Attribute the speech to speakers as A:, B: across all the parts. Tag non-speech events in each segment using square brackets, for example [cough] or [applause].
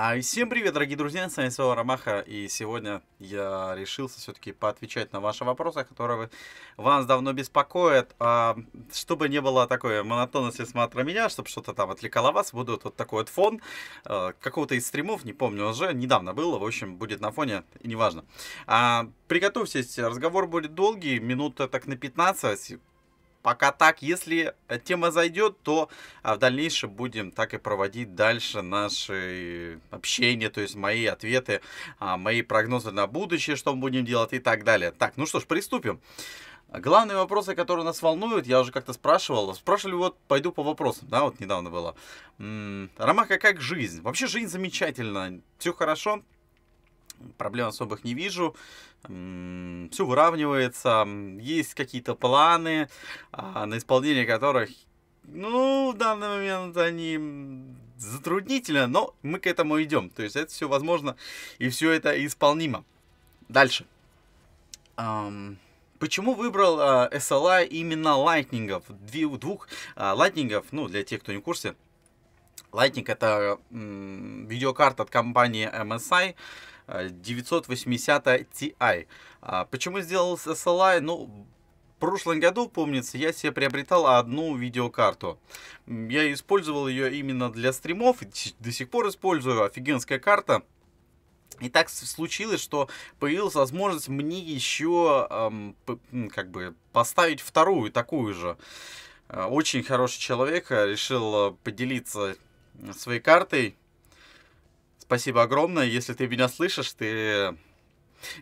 A: А, всем привет, дорогие друзья, с вами Слава Ромаха, и сегодня я решился все-таки поотвечать на ваши вопросы, которые вас давно беспокоят. А, чтобы не было такой монотонности смотра меня, чтобы что-то там отвлекало вас, буду вот такой вот фон а, какого-то из стримов, не помню уже, недавно было, в общем, будет на фоне, и неважно. А, приготовьтесь, разговор будет долгий, минута так на 15, пока так. Если э, тема зайдет, то а, в дальнейшем будем так и проводить дальше наши э, общения, то есть мои ответы, а, мои прогнозы на будущее, что мы будем делать и так далее. Так, ну что ж, приступим. Главные вопросы, которые нас волнуют, я уже как-то спрашивал. Спрашивали, вот пойду по вопросам, да, вот недавно было. Ромаха, как жизнь? Вообще жизнь замечательная, все хорошо, проблем особых не вижу. Все выравнивается, есть какие-то планы, а, на исполнение которых, ну, в данный момент они затруднительно, но мы к этому идем. То есть это все возможно и все это исполнимо. Дальше. Почему выбрал э, а, SLI именно лайтнингов? Двух э, ну, для тех, кто не в курсе. Lightning это м, видеокарта от компании MSI. 980 Ti. А почему сделал SLI? А? Ну, в прошлом году, помнится, я себе приобретал одну видеокарту. Я использовал ее именно для стримов, до сих пор использую, офигенская карта. И так случилось, что появилась возможность мне еще эм, как бы поставить вторую такую же. Э, очень хороший человек э, решил э, поделиться своей картой спасибо огромное. Если ты меня слышишь, ты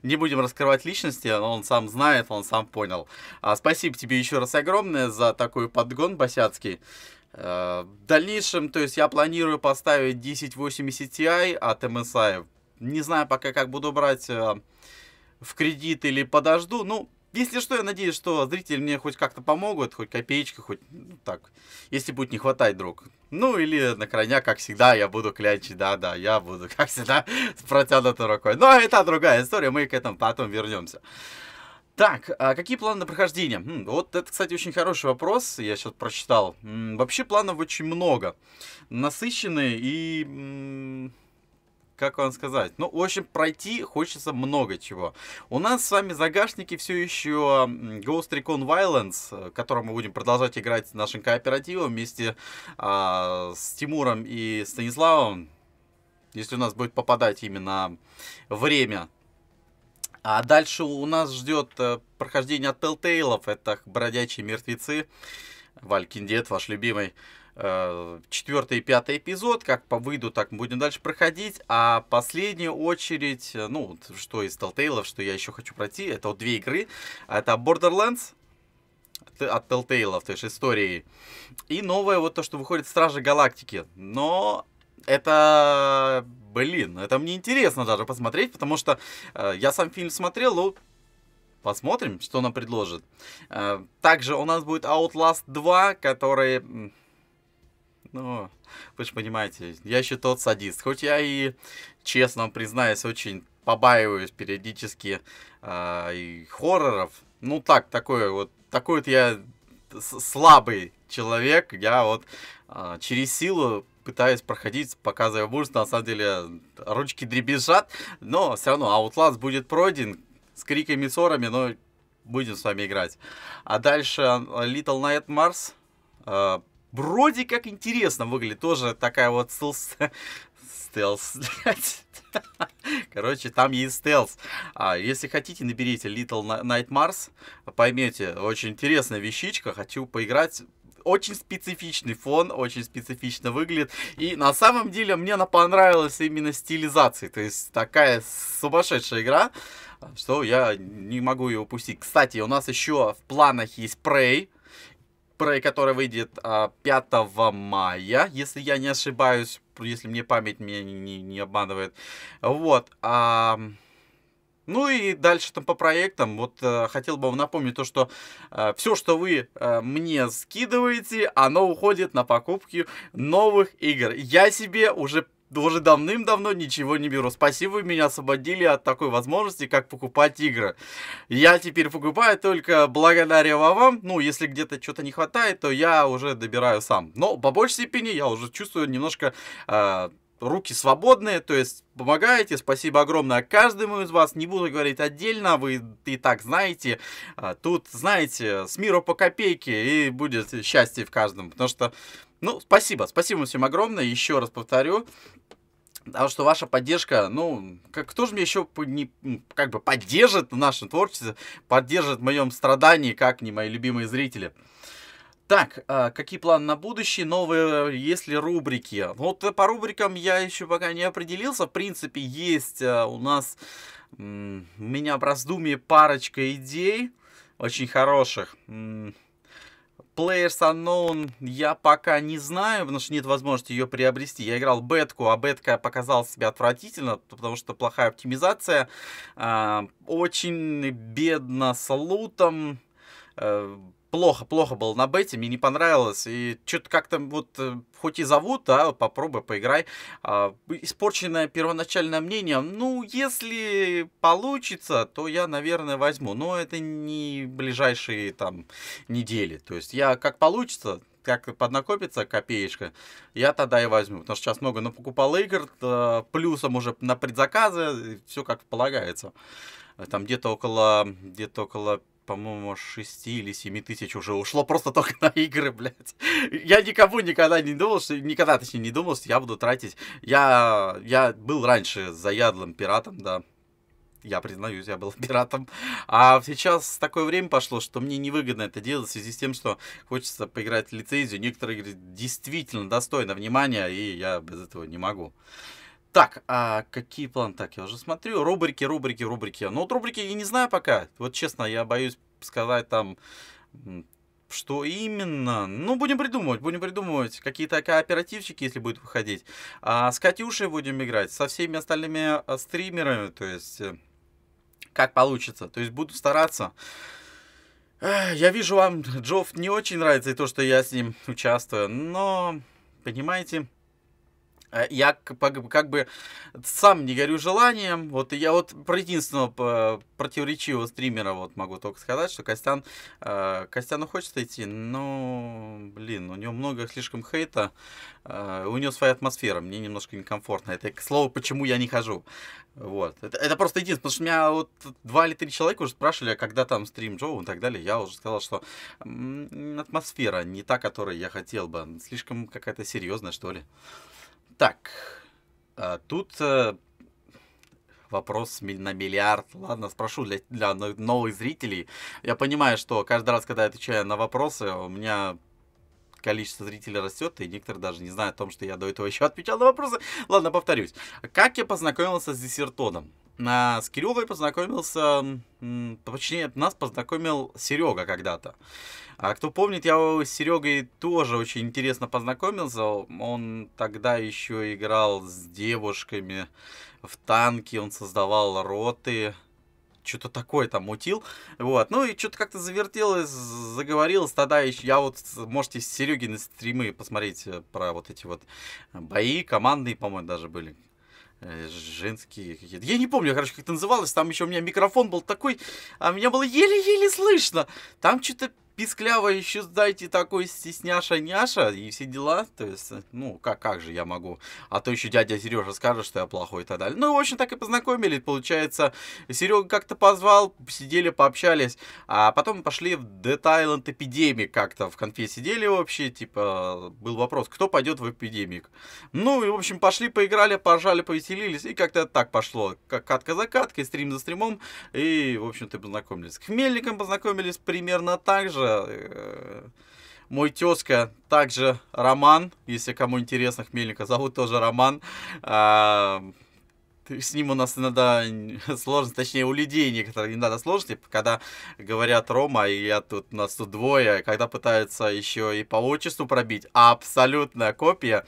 A: не будем раскрывать личности, он сам знает, он сам понял. А, спасибо тебе еще раз огромное за такой подгон басяцкий. Э, в дальнейшем, то есть я планирую поставить 1080 Ti от MSI. Не знаю пока, как буду брать э, в кредит или подожду. Ну, если что, я надеюсь, что зрители мне хоть как-то помогут, хоть копеечка, хоть ну, так, если будет не хватать, друг. Ну, или на крайня, как всегда, я буду клянчить, да-да, я буду, [laughs] как всегда, с протянутой рукой. Но это другая история, мы к этому потом вернемся. Так, а какие планы на прохождение? Хм, вот это, кстати, очень хороший вопрос, я сейчас прочитал. М -м, вообще планов очень много, насыщенные и... М как вам сказать, ну, в общем, пройти хочется много чего. У нас с вами загашники все еще Ghost Recon Violence, э, которым мы будем продолжать играть с нашим кооперативом вместе а, с Тимуром и Станиславом, если у нас будет попадать именно время. А дальше у нас ждет э, прохождение от Telltale, это «Бродячие мертвецы», Валькин Дед, ваш любимый. Э, четвертый и пятый эпизод, как по выйду, так будем дальше проходить. А последняя очередь, э, ну, что из Telltale, что я еще хочу пройти, это вот две игры. Это Borderlands от Telltale, то есть истории. И новое вот то, что выходит Стражи Галактики. Но это, блин, ну, это мне интересно даже посмотреть, потому что э, я сам фильм смотрел, ну, посмотрим, что нам предложит. Э, также у нас будет Outlast 2, который ну, вы же понимаете, я еще тот садист. Хоть я и, честно признаюсь, очень побаиваюсь периодически э, и хорроров. Ну так, такой вот, такой вот я слабый человек. Я вот э, через силу пытаюсь проходить, показывая мужество. На самом деле ручки дребезжат, но все равно Outlast а будет пройден с криками, ссорами, но будем с вами играть. А дальше Little Night Mars. Вроде как интересно выглядит. Тоже такая вот стелс... Стелс, Короче, там есть стелс. А, если хотите, наберите Little Night Mars. Поймете, очень интересная вещичка. Хочу поиграть очень специфичный фон, очень специфично выглядит. И на самом деле мне она понравилась именно стилизацией. То есть такая сумасшедшая игра, что я не могу ее упустить. Кстати, у нас еще в планах есть Prey. Prey, который выйдет 5 а, мая, если я не ошибаюсь, если мне память меня не, не, обманывает. Вот. А... Ну и дальше там по проектам, вот э, хотел бы вам напомнить то, что э, все, что вы э, мне скидываете, оно уходит на покупки новых игр. Я себе уже уже давным-давно ничего не беру. Спасибо, вы меня освободили от такой возможности, как покупать игры. Я теперь покупаю только благодаря вам. Ну, если где-то что-то не хватает, то я уже добираю сам. Но по большей степени я уже чувствую немножко... Э, руки свободные, то есть помогаете. Спасибо огромное каждому из вас. Не буду говорить отдельно, вы и так знаете. А тут, знаете, с миру по копейке и будет счастье в каждом. Потому что ну, спасибо, спасибо всем огромное, еще раз повторю. Потому а что ваша поддержка, ну, как, кто же мне еще не, как бы поддержит в нашем творчестве, поддержит в моем страдании, как не мои любимые зрители. Так, а, какие планы на будущее? Новые, если рубрики? Вот э, по рубрикам я еще пока не определился. В принципе, есть э, у нас, у меня в раздумье парочка идей очень хороших. Players Unknown я пока не знаю, потому что нет возможности ее приобрести. Я играл бетку, а бетка показала себя отвратительно, потому что плохая оптимизация. А, очень бедно с лутом. Э, плохо, плохо было на бете, мне не понравилось. И что-то как-то вот э, хоть и зовут, а попробуй, поиграй. А, испорченное первоначальное мнение, ну, если получится, то я, наверное, возьму. Но это не ближайшие там недели. То есть я как получится, как поднакопится копеечка, я тогда и возьму. Потому что сейчас много покупал игр, э, плюсом уже на предзаказы, все как полагается. Там где-то около, где-то около по-моему, 6 или 7 тысяч уже ушло просто только на игры, блядь. Я никому никогда не думал, что, никогда, точнее, не думал, что я буду тратить. Я, я был раньше заядлым пиратом, да. Я признаюсь, я был [laughs] пиратом. А сейчас такое время пошло, что мне невыгодно это делать в связи с тем, что хочется поиграть в лицензию. Некоторые говорят действительно достойно внимания, и я без этого не могу. Так, а какие планы? Так, я уже смотрю. Рубрики, рубрики, рубрики. Ну вот рубрики я не знаю пока. Вот честно, я боюсь сказать там, что именно. Ну, будем придумывать, будем придумывать. Какие-то кооперативчики, если будет выходить. А с Катюшей будем играть, со всеми остальными а, стримерами. То есть, э, как получится. То есть, буду стараться. Я вижу, вам Джофф не очень нравится и то, что я с ним участвую. Но, понимаете... Э, я как бы сам не горю желанием. Вот я вот про единственного противоречивого стримера вот могу только сказать, что Костян, э, Костяну хочет идти, но, блин, у него много слишком хейта, э, у него своя атмосфера, мне немножко некомфортно. Это, к слову, почему я не хожу. Вот. Это, это просто единственное, потому что меня вот два или три человека уже спрашивали, а когда там стрим Джоу и так далее. Я уже сказал, что атмосфера не та, которой я хотел бы. Слишком какая-то серьезная, что ли. Так, э, тут э, вопрос на миллиард. Ладно, спрошу для, для новых зрителей. Я понимаю, что каждый раз, когда я отвечаю на вопросы, у меня количество зрителей растет, и некоторые даже не знают о том, что я до этого еще отвечал на вопросы. Ладно, повторюсь. Как я познакомился с диссертоном? А, с Кириллой познакомился, точнее, нас познакомил Серега когда-то. А кто помнит, я с Серегой тоже очень интересно познакомился. Он тогда еще играл с девушками в танки, он создавал роты что-то такое там мутил, вот, ну и что-то как-то завертелось, заговорилось тогда еще, я вот, можете Серегины стримы посмотреть э, про вот эти вот бои командные, по-моему, даже были, Э, женские какие-то. Я не помню, короче, как это называлось. Там еще у меня микрофон был такой, а меня было еле-еле слышно. Там что-то пискляво исчезайте такой стесняша-няша и все дела. То есть, ну, как, как же я могу? А то еще дядя Сережа скажет, что я плохой и так далее. Ну, в общем, так и познакомились, получается. Серега как-то позвал, сидели, пообщались. А потом пошли в The Thailand Epidemic как-то. В конфе сидели вообще, типа, был вопрос, кто пойдет в Эпидемик? Ну, и, в общем, пошли, поиграли, поржали, повеселились. И как-то так пошло. как Катка за каткой, стрим за стримом. И, в общем-то, познакомились. с Хмельником познакомились примерно так же тоже. Э, мой тезка также Роман, если кому интересно, Хмельника зовут тоже Роман. А, с ним у нас иногда [laughs] сложность, точнее у людей некоторые иногда сложности, когда говорят Рома, и я тут, у нас тут двое, когда пытаются еще и по отчеству пробить, а абсолютная копия.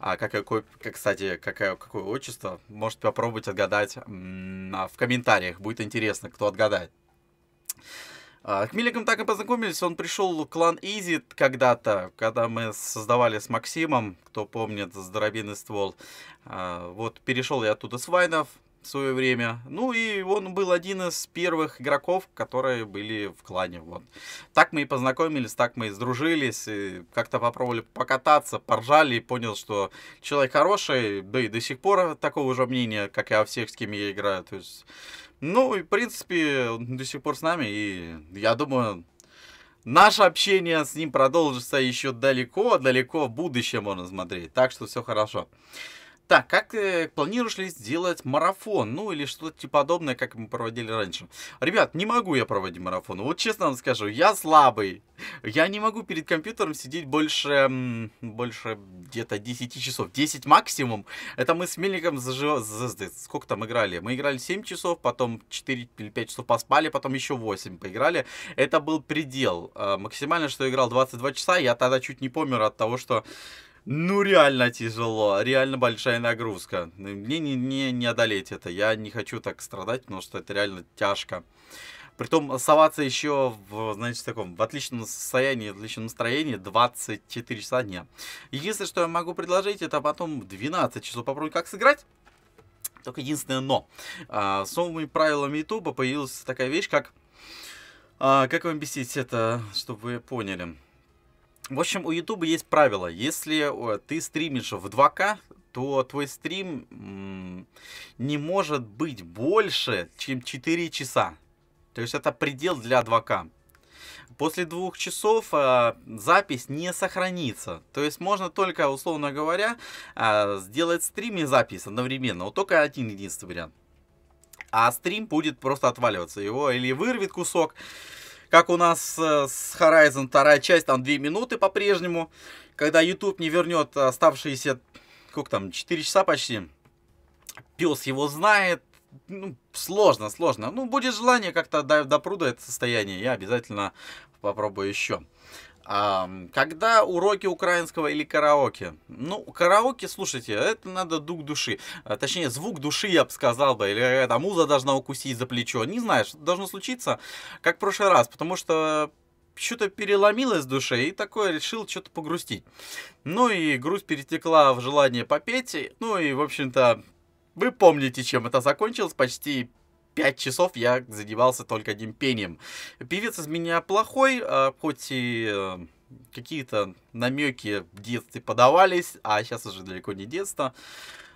A: А какая копия, кстати, какое, какое отчество, Может попробовать отгадать в комментариях, будет интересно, кто отгадает. А, к Миликам так и познакомились. Он пришел в клан Изи когда-то, когда мы создавали с Максимом, кто помнит, с здоровенный ствол. А, вот перешел я оттуда с Вайнов в свое время. Ну и он был один из первых игроков, которые были в клане. Вот. Так мы и познакомились, так мы и сдружились, и как-то попробовали покататься, поржали и понял, что человек хороший, да и до сих пор такого же мнения, как и о всех, с кем я играю. То есть ну, и, в принципе, он до сих пор с нами, и я думаю, наше общение с ним продолжится еще далеко, далеко в будущее можно смотреть, так что все хорошо. Так, как э, планируешь ли сделать марафон? Ну, или что-то типа подобное, как мы проводили раньше. Ребят, не могу я проводить марафон. Вот честно вам скажу, я слабый. Я не могу перед компьютером сидеть больше, больше где-то 10 часов. 10 максимум. Это мы с Мельником зажив... Сколько там играли? Мы играли 7 часов, потом 4 или 5 часов поспали, потом еще 8 поиграли. Это был предел. Э, максимально, что я играл 22 часа, я тогда чуть не помер от того, что ну реально тяжело, реально большая нагрузка. Мне не, не, не одолеть это, я не хочу так страдать, потому что это реально тяжко. Притом соваться еще в, значит, таком, в отличном состоянии, в отличном настроении 24 часа дня. Единственное, что я могу предложить, это потом 12 часов попробовать как сыграть. Только единственное но. А, с новыми правилами YouTube появилась такая вещь, как... А, как вам объяснить это, чтобы вы поняли? В общем, у YouTube есть правило. Если ты стримишь в 2К, то твой стрим не может быть больше, чем 4 часа. То есть это предел для 2К. После двух часов э, запись не сохранится. То есть можно только, условно говоря, э, сделать стрим и запись одновременно. Вот только один единственный вариант. А стрим будет просто отваливаться. Его или вырвет кусок, как у нас э, с Horizon вторая часть, там 2 минуты по-прежнему. Когда YouTube не вернет оставшиеся, сколько там, 4 часа почти. Пес его знает. Ну, сложно, сложно. Ну, будет желание как-то до, это состояние. Я обязательно попробую еще. А, когда уроки украинского или караоке? Ну, караоке, слушайте, это надо дух души. А, точнее, звук души, я бы сказал бы. Или эта муза должна укусить за плечо. Не знаю, что должно случиться, как в прошлый раз. Потому что что-то переломилось в душе и такое решил что-то погрустить. Ну и грусть перетекла в желание попеть. Ну и, в общем-то, вы помните, чем это закончилось. Почти 5 часов я задевался только одним пением. Певец из меня плохой, а, хоть и э, какие-то намеки в детстве подавались, а сейчас уже далеко не детство.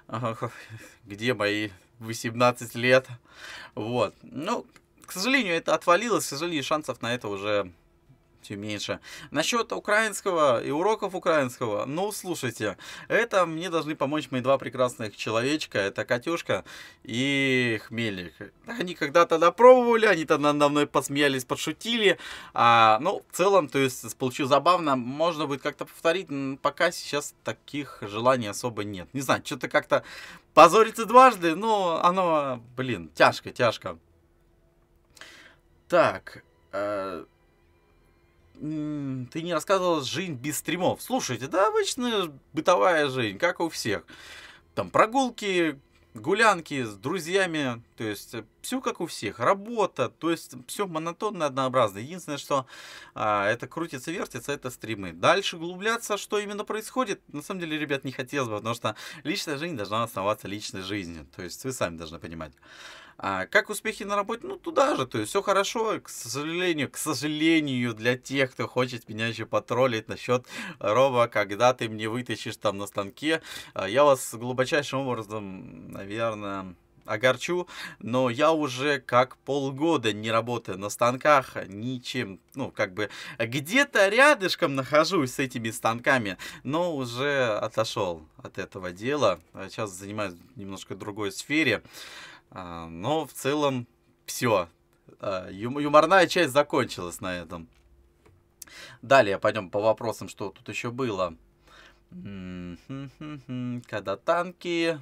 A: [laughs] Где мои 18 лет? Вот. Ну, к сожалению, это отвалилось, к сожалению, шансов на это уже тем меньше. Насчет украинского и уроков украинского, ну, слушайте, это мне должны помочь мои два прекрасных человечка, это Катюшка и Хмельник. Они когда-то допробовали, они тогда надо мной посмеялись, подшутили, а, ну, в целом, то есть, получилось забавно, можно будет как-то повторить, пока сейчас таких желаний особо нет. Не знаю, что-то как-то позориться дважды, но оно, блин, тяжко, тяжко. Так, э ты не рассказывала жизнь без стримов. Слушайте, да обычная бытовая жизнь, как у всех. Там прогулки, гулянки с друзьями, то есть э, все как у всех, работа, то есть все монотонно, однообразно. Единственное, что а, это крутится, вертится, это стримы. Дальше углубляться, что именно происходит, на самом деле, ребят, не хотелось бы, потому что личная жизнь должна оставаться личной жизнью, то есть вы сами должны понимать. А как успехи на работе? Ну, туда же, то есть все хорошо, к сожалению, к сожалению для тех, кто хочет меня еще потроллить насчет Роба, когда ты мне вытащишь там на станке, а, я вас глубочайшим образом, наверное, огорчу, но я уже как полгода не работаю на станках, ничем, ну, как бы где-то рядышком нахожусь с этими станками, но уже отошел от этого дела. Сейчас а занимаюсь немножко другой сфере. А, но в целом все. А, юморная часть закончилась на этом. Далее пойдем по вопросам, что тут еще было. Когда танки...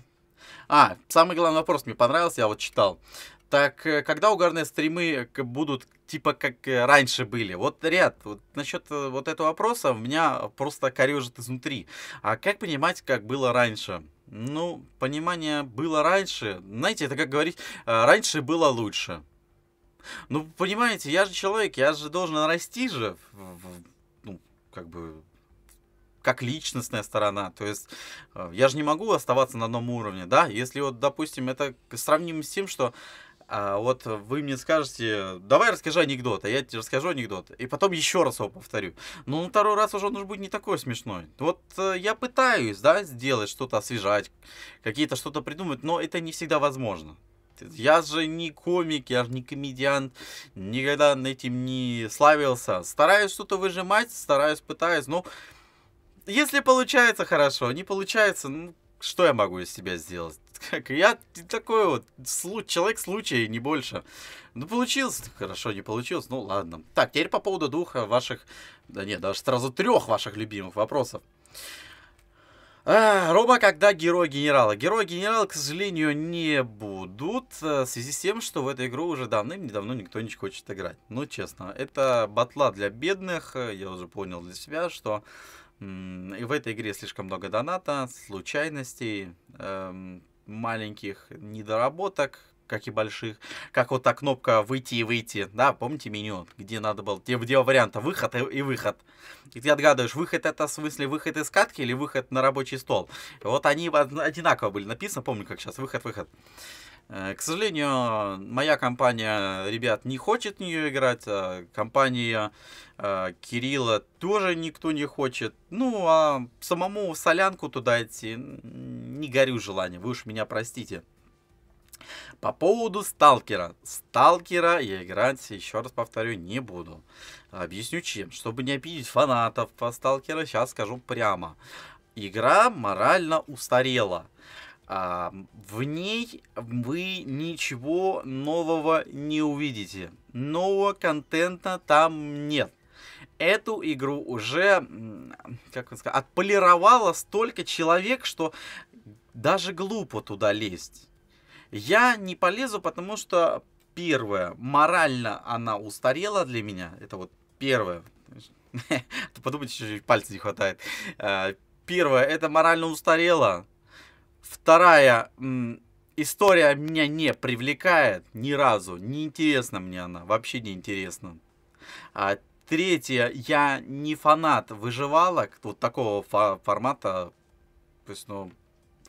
A: А, самый главный вопрос мне понравился, я вот читал. Так, э, когда угарные стримы будут типа как э, раньше были? Вот ряд, вот насчет э, вот этого вопроса меня просто корежит изнутри. А как понимать, как было раньше? Ну, понимание было раньше. Знаете, это как говорить, э, раньше было лучше. Ну, понимаете, я же человек, я же должен расти же, ну, как бы, как личностная сторона. То есть, э, я же не могу оставаться на одном уровне, да? Если вот, допустим, это сравним с тем, что а вот вы мне скажете, давай расскажи анекдот, а я тебе расскажу анекдот, и потом еще раз его повторю. Но ну, на второй раз уже он уже будет не такой смешной. Вот э, я пытаюсь, да, сделать что-то, освежать, какие-то что-то придумать, но это не всегда возможно. Я же не комик, я же не комедиант, никогда над этим не славился. Стараюсь что-то выжимать, стараюсь, пытаюсь, но если получается хорошо, не получается, ну, что я могу из себя сделать? как я такой вот человек случай, не больше. Ну, получилось хорошо, не получилось, ну ладно. Так, теперь по поводу двух ваших, да нет, даже сразу трех ваших любимых вопросов. А, Рома, когда герой генерала? Герой генерала, к сожалению, не будут, э, в связи с тем, что в эту игру уже давным-недавно никто не хочет играть. Ну, честно, это батла для бедных, э, я уже понял для себя, что и в этой игре слишком много доната, случайностей, эм, маленьких недоработок, как и больших, как вот та кнопка «Выйти и выйти», да, помните меню, где надо было, где, где варианта «Выход» и, и «Выход». И ты отгадываешь, выход это в смысле выход из катки или выход на рабочий стол. Вот они одинаково были написаны, помню, как сейчас, выход-выход. Выход. выход. Э, к сожалению, моя компания, ребят, не хочет в нее играть. А компания э, Кирилла тоже никто не хочет. Ну, а самому солянку туда идти не горю желание. Вы уж меня простите. По поводу сталкера. Сталкера я играть, еще раз повторю, не буду. Объясню чем. Чтобы не обидеть фанатов по сталкера, сейчас скажу прямо. Игра морально устарела. А, в ней вы ничего нового не увидите. Нового контента там нет. Эту игру уже, как сказать, отполировало столько человек, что даже глупо туда лезть. Я не полезу, потому что, первое, морально она устарела для меня. Это вот первое. [laughs] А Подумайте, чуть не хватает. А, первое, это морально устарело. Вторая история меня не привлекает ни разу. Не интересна мне она, вообще не интересна. А третья я не фанат выживалок, вот такого фо формата. То есть, ну,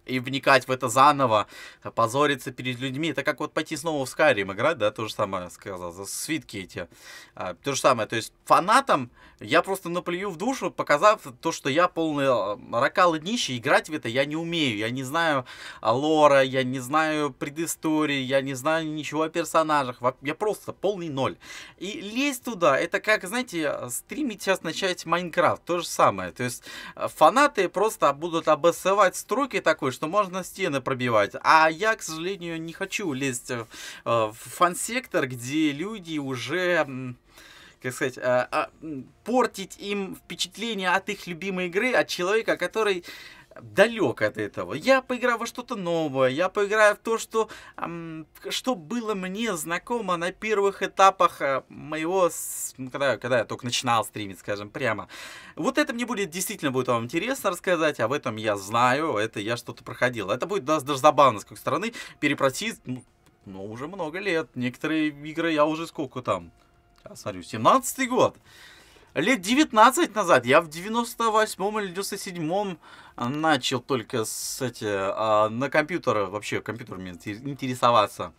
A: и вникать в это заново, позориться перед людьми. Это как вот пойти снова в Skyrim играть, да, то же самое сказал, за свитки эти. А, то же самое, то есть фанатам я просто наплюю в душу, показав то, что я полный а, ракал и днище, играть в это я не умею, я не знаю а, лора, я не знаю предыстории, я не знаю ничего о персонажах, я просто полный ноль. И лезть туда, это как, знаете, стримить сейчас начать Майнкрафт, то же самое, то есть э, фанаты просто будут обоссывать струки такой, что можно стены пробивать. А я, к сожалению, не хочу лезть э, в фан-сектор, где люди уже как сказать, э, а, а, портить им впечатление от их любимой игры, от человека, который далек от этого. Я поиграю во что-то новое, я поиграю в то, что, эм, что было мне знакомо на первых этапах э, моего, ну, когда, когда я только начинал стримить, скажем, прямо. Вот это мне будет действительно будет вам интересно рассказать, об а этом я знаю, это я что-то проходил. Это будет даже, даже забавно, с какой стороны, перепросить, ну, ну, уже много лет. Некоторые игры я уже сколько там, я смотрю, 17-й год лет 19 назад, я в 98-м или 97-м начал только, кстати, а, на компьютер вообще компьютерами интересоваться.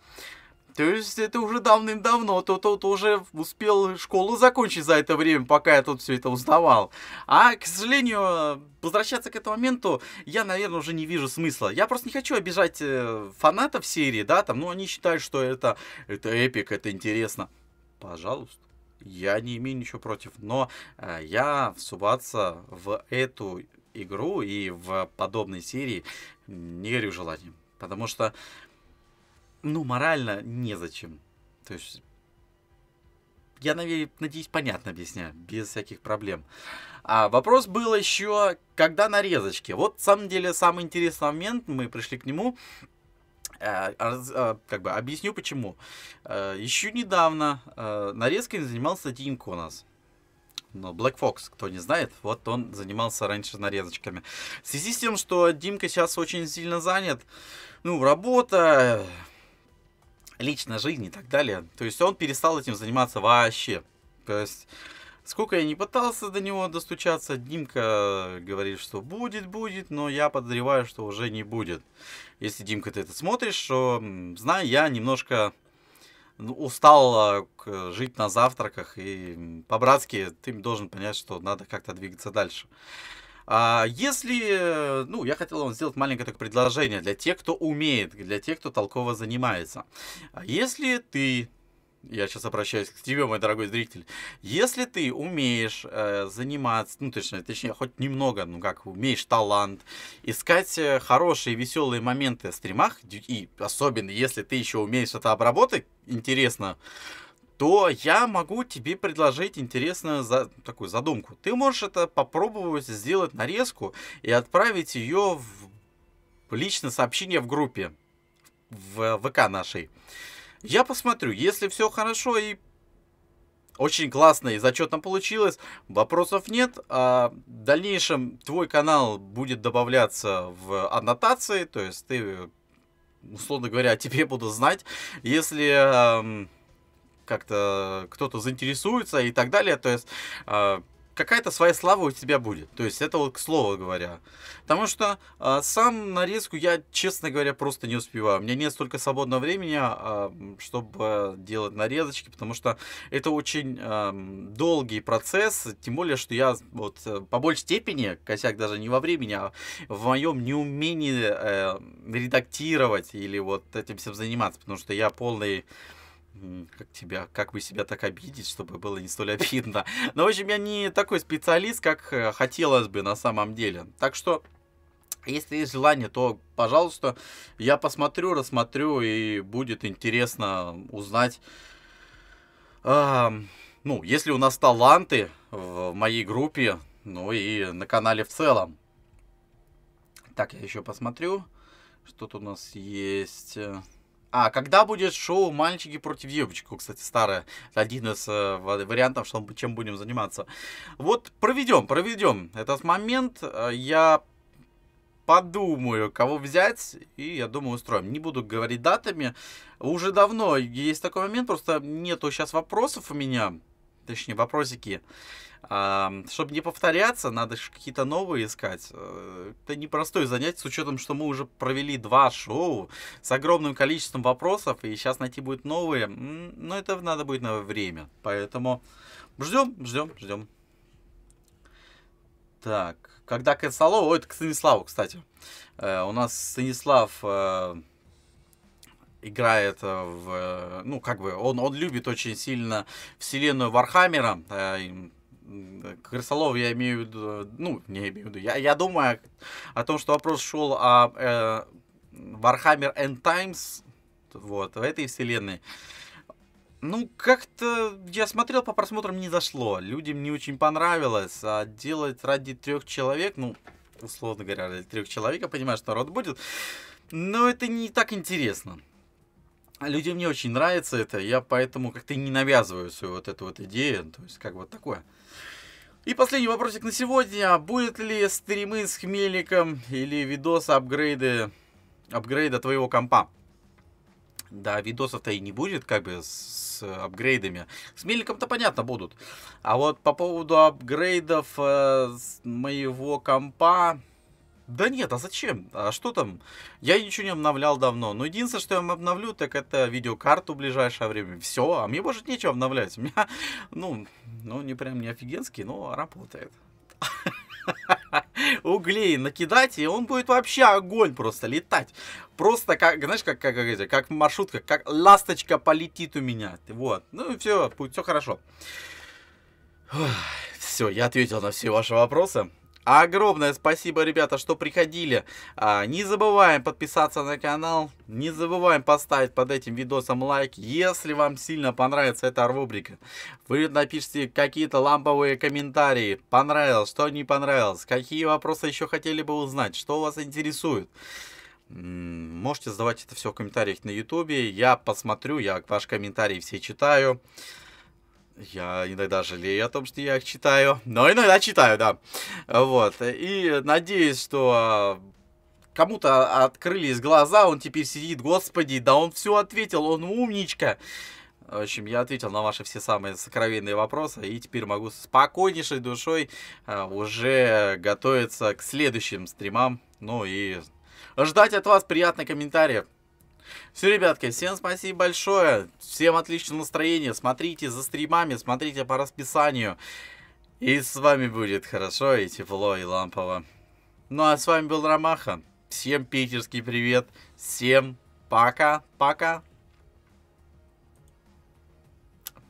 A: То есть это уже давным-давно, то тот уже успел школу закончить за это время, пока я тут все это узнавал. А, к сожалению, возвращаться к этому моменту я, наверное, уже не вижу смысла. Я просто не хочу обижать э, фанатов серии, да, там, ну они считают, что это, это эпик, это интересно. Пожалуйста я не имею ничего против. Но э, я всуваться в эту игру и в подобной серии не горю желанием. Потому что, ну, морально незачем. То есть, я надеюсь, понятно объясняю, без всяких проблем. А вопрос был еще, когда нарезочки. Вот, на самом деле, самый интересный момент, мы пришли к нему. Э, а а, как бы объясню почему. Э, Еще недавно э, нарезкой занимался Тим Конас. Но ну, Black Fox, кто не знает, вот он занимался раньше нарезочками. В связи с тем, что Димка сейчас очень сильно занят, ну, работа, личная жизнь и так далее, то есть он перестал этим заниматься вообще. То есть Сколько я не пытался до него достучаться, Димка говорит, что будет, будет, но я подозреваю, что уже не будет. Если, Димка, ты это смотришь, что знаю, я немножко ну, устал а, жить на завтраках, и по-братски ты должен понять, что надо как-то двигаться дальше. А если, ну, я хотел вам сделать маленькое такое предложение для тех, кто умеет, для тех, кто толково занимается. А если ты я сейчас обращаюсь к тебе, мой дорогой зритель. Если ты умеешь э, заниматься, ну точнее, точнее, хоть немного, ну как, умеешь талант, искать э, хорошие, веселые моменты в стримах, и особенно если ты еще умеешь это обработать, интересно, то я могу тебе предложить интересную за... такую задумку. Ты можешь это попробовать сделать нарезку и отправить ее в личное сообщение в группе в ВК нашей. Я посмотрю, если все хорошо и очень классно и зачетно получилось. Вопросов нет. А в дальнейшем твой канал будет добавляться в аннотации, то есть ты, условно говоря, тебе буду знать, если как-то кто-то заинтересуется и так далее. То есть а, какая-то своя слава у тебя будет. То есть это вот к слову говоря. Потому что э, сам нарезку я, честно говоря, просто не успеваю. У меня нет столько свободного времени, э, чтобы делать нарезочки, потому что это очень э, долгий процесс. Тем более, что я вот э, по большей степени, косяк даже не во времени, а в моем неумении э, редактировать или вот этим всем заниматься. Потому что я полный как тебя, как бы себя так обидеть, чтобы было не столь обидно. [laughs] Но, ну, в общем, я не такой специалист, как э, хотелось бы на самом деле. Так что, если есть желание, то, пожалуйста, я посмотрю, рассмотрю, и будет интересно узнать. Э, ну, если у нас таланты в моей группе, ну и на канале в целом. Так, я еще посмотрю, что тут у нас есть... Э. А, когда будет шоу «Мальчики против девочек», кстати, старое, один из э, вариантов, что, чем будем заниматься. Вот проведем, проведем этот момент, э, я подумаю, кого взять, и, я думаю, устроим. Не буду говорить датами, уже давно есть такой момент, просто нету сейчас вопросов у меня, точнее, вопросики. Чтобы не повторяться, надо какие-то новые искать. Э, это непростое занятие, с учетом, что мы уже провели два шоу с огромным количеством вопросов, и сейчас найти будет новые. Но ну, это надо будет на время. Поэтому ждем, ждем, ждем. Так, когда к Эцалову, ой, это к Станиславу, кстати. Э, у нас Станислав э, играет в... Ну, как бы, он, он любит очень сильно вселенную Вархаммера. Крысолов я имею в виду, ну, не имею в виду, я, я думаю о том, что вопрос шел о э, Warhammer End Times, вот, в этой вселенной. Ну, как-то я смотрел, по просмотрам не зашло, людям не очень понравилось, а делать ради трех человек, ну, условно говоря, ради трех человек, я понимаю, что народ будет, но это не так интересно людям не очень нравится это, я поэтому как-то не навязываю свою вот эту вот идею, то есть как вот такое. И последний вопросик на сегодня. А будет ли стримы с Хмеликом или видосы апгрейды, апгрейда твоего компа? Да, видосов-то и не будет, как бы, с апгрейдами. С мельником-то понятно будут. А вот по поводу апгрейдов э, моего компа, да нет, а зачем? А что там? Я ничего не обновлял давно. Но единственное, что я обновлю, так это видеокарту в ближайшее время. Все, а мне может нечего обновлять. У меня, ну, ну не прям не офигенский, но работает. [laughs] Углей накидать, и он будет вообще огонь просто летать. Просто как, знаешь, как, как, как, как маршрутка, как ласточка полетит у меня. Вот, ну и все, будет все хорошо. Все, я ответил на все ваши вопросы. Огромное спасибо, ребята, что приходили. А, не забываем подписаться на канал. Не забываем поставить под этим видосом лайк, если вам сильно понравится эта рубрика. Вы напишите какие-то ламповые комментарии. Понравилось, что не понравилось. Какие вопросы еще хотели бы узнать. Что вас интересует. Можете задавать это все в комментариях на ютубе. Я посмотрю, я ваши комментарии все читаю. Я иногда жалею о том, что я их читаю, но иногда читаю, да. Вот. И надеюсь, что а, кому-то открылись глаза, он теперь сидит, господи, да он все ответил, он умничка. В общем, я ответил на ваши все самые сокровенные вопросы, и теперь могу с спокойнейшей душой а, уже готовиться к следующим стримам, ну и ждать от вас приятных комментариев. Все, ребятки, всем спасибо большое. Всем отличного настроения. Смотрите за стримами, смотрите по расписанию. И с вами будет хорошо, и тепло, и лампово. Ну а с вами был Ромаха. Всем питерский привет. Всем пока-пока.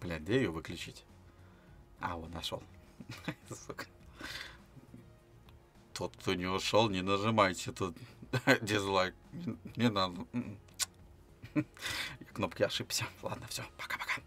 A: Бля, где ее выключить? А, вот нашел. [laughs] Тот, кто не ушел, не нажимайте тут [laughs] дизлайк. Не надо. М-м. [laughs] Кнопки ошибся. Ладно, все, пока-пока.